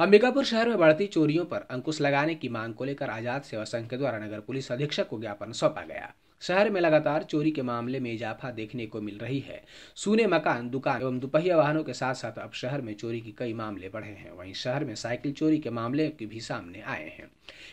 अंबिकापुर शहर में बढ़ती चोरियों पर अंकुश लगाने की मांग को लेकर आजाद सेवा संघ के द्वारा नगर पुलिस अधीक्षक को ज्ञापन सौंपा गया शहर में लगातार चोरी के मामले में इजाफा देखने को मिल रही है सूने मकान दुकान एवं दुपहिया वाहनों के साथ साथ अब शहर में चोरी के कई मामले बढ़े हैं वहीं शहर में साइकिल चोरी के मामले के भी सामने आए हैं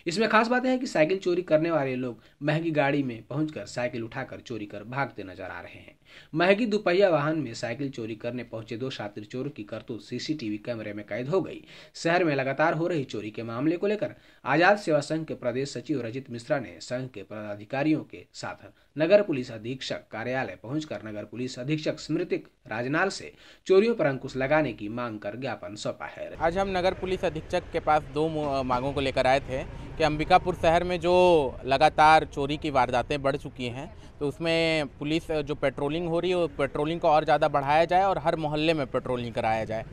इसमें खास बात है कि साइकिल चोरी करने वाले लोग महंगी गाड़ी में पहुंचकर साइकिल उठाकर चोरी कर भागते नजर आ रहे हैं महंगी दुपहिया वाहन में साइकिल चोरी करने पहुंचे दो छात्र चोर की करतूत सीसीटीवी कैमरे में कैद हो गई शहर में लगातार हो रही चोरी के मामले को लेकर आजाद सेवा संघ के प्रदेश सचिव रजित मिश्रा ने संघ के पदाधिकारियों के साथ साथ नगर पुलिस अधीक्षक कार्यालय पहुंचकर नगर पुलिस अधीक्षक स्मृतिक राजनाल से चोरियों पर अंकुश लगाने की मांग कर ज्ञापन सौंपा है आज हम नगर पुलिस अधीक्षक के पास दो मांगों को लेकर आए थे कि अंबिकापुर शहर में जो लगातार चोरी की वारदातें बढ़ चुकी हैं तो उसमें पुलिस जो पेट्रोलिंग हो रही है पेट्रोलिंग को और ज़्यादा बढ़ाया जाए और हर मोहल्ले में पेट्रोलिंग कराया जाए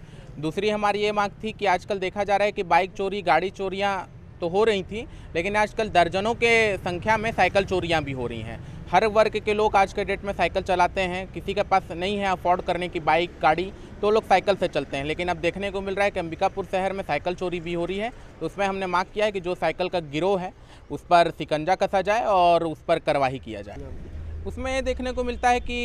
दूसरी हमारी ये मांग थी कि आजकल देखा जा रहा है कि बाइक चोरी गाड़ी चोरियाँ तो हो रही थी लेकिन आजकल दर्जनों के संख्या में साइकिल चोरियाँ भी हो रही हैं हर वर्ग के लोग आज के डेट में साइकिल चलाते हैं किसी के पास नहीं है अफोर्ड करने की बाइक गाड़ी तो लोग साइकिल से चलते हैं लेकिन अब देखने को मिल रहा है कि अंबिकापुर शहर में साइकिल चोरी भी हो रही है तो उसमें हमने मांग किया है कि जो साइकिल का गिरोह है उस पर सिकंजा कसा जाए और उस पर कार्रवाई किया जाए उसमें ये देखने को मिलता है कि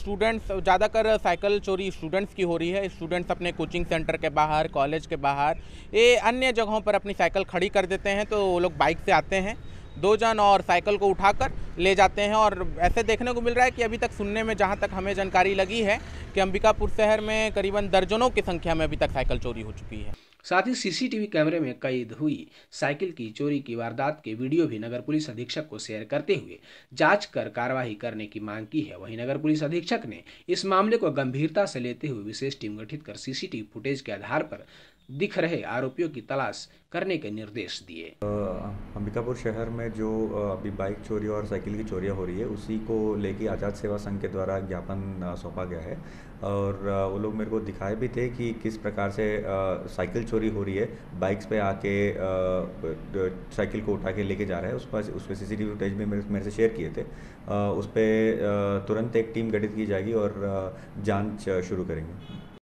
स्टूडेंट्स ज़्यादातर साइकिल चोरी स्टूडेंट्स की हो रही है स्टूडेंट्स अपने कोचिंग सेंटर के बाहर कॉलेज के बाहर ये अन्य जगहों पर अपनी साइकिल खड़ी कर देते हैं तो वो लोग बाइक से आते हैं दो जन और साइकिल को उठाकर ले जाते हैं और ऐसे देखने को मिल रहा है कि अभी तक सुनने में जहाँ तक हमें जानकारी लगी है कि अंबिकापुर शहर में करीबन दर्जनों की संख्या में अभी तक साइकिल चोरी हो चुकी है साथ ही सीसीटीवी कैमरे में कैद हुई साइकिल की चोरी की वारदात के वीडियो भी नगर पुलिस अधीक्षक को शेयर करते हुए जांच कर कार्रवाई करने की मांग की है वहीं नगर पुलिस अधीक्षक ने इस मामले को गंभीरता से लेते हुए विशेष टीम गठित कर सीसीटीवी फुटेज के आधार पर दिख रहे आरोपियों की तलाश करने के निर्देश दिए अंबिकापुर शहर में जो अभी बाइक चोरी और साइकिल की चोरियाँ हो रही है उसी को लेके आज़ाद सेवा संघ के द्वारा ज्ञापन सौंपा गया है और वो लोग मेरे को दिखाए भी थे कि किस प्रकार से साइकिल चोरी हो रही है बाइक्स पे आके साइकिल को उठा के लेके जा रहा है उस पर उस पर सी सी फुटेज भी मेरे, मेरे से शेयर किए थे उस पर तुरंत एक टीम गठित की जाएगी और जाँच शुरू करेंगे